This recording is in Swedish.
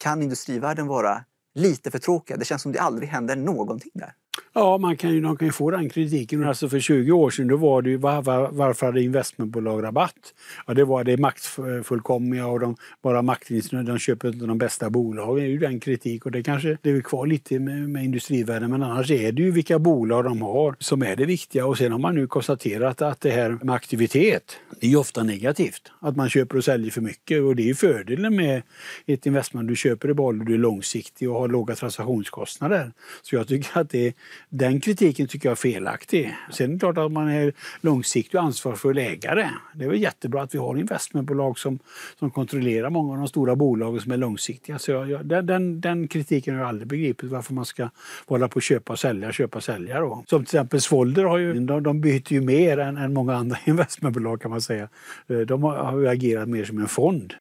kan industrivärlden vara lite för tråkiga. Det känns som det aldrig händer någonting där. Ja, man kan ju, de kan ju få den kritiken. Alltså för 20 år sedan då var det ju, var, var, varför hade investmentbolag rabatt? Ja, det var det maktfullkomliga och de bara maktinstitutioner, de köper inte de bästa bolagen. Det är ju den kritik och det kanske det är kvar lite med, med industrivärlden men annars är det ju vilka bolag de har som är det viktiga och sen har man nu konstaterat att det här med aktivitet, det är ju ofta negativt. Att man köper och säljer för mycket och det är ju fördelen med ett investment. Du köper i behåller, du är långsiktig och har låga transaktionskostnader. Så jag tycker att det den kritiken tycker jag är felaktig. Sen är det klart att man är långsiktig och ansvarsfull ägare. Det är väl jättebra att vi har investmentbolag som, som kontrollerar många av de stora bolagen som är långsiktiga. Så jag, jag, den, den, den, kritiken har jag aldrig begripit, varför man ska hålla på och köpa och sälja, köpa och sälja. Då. Som till exempel Svolder har ju, de, de byter ju mer än, än många andra investmentbolag kan man säga. De har, har ju agerat mer som en fond.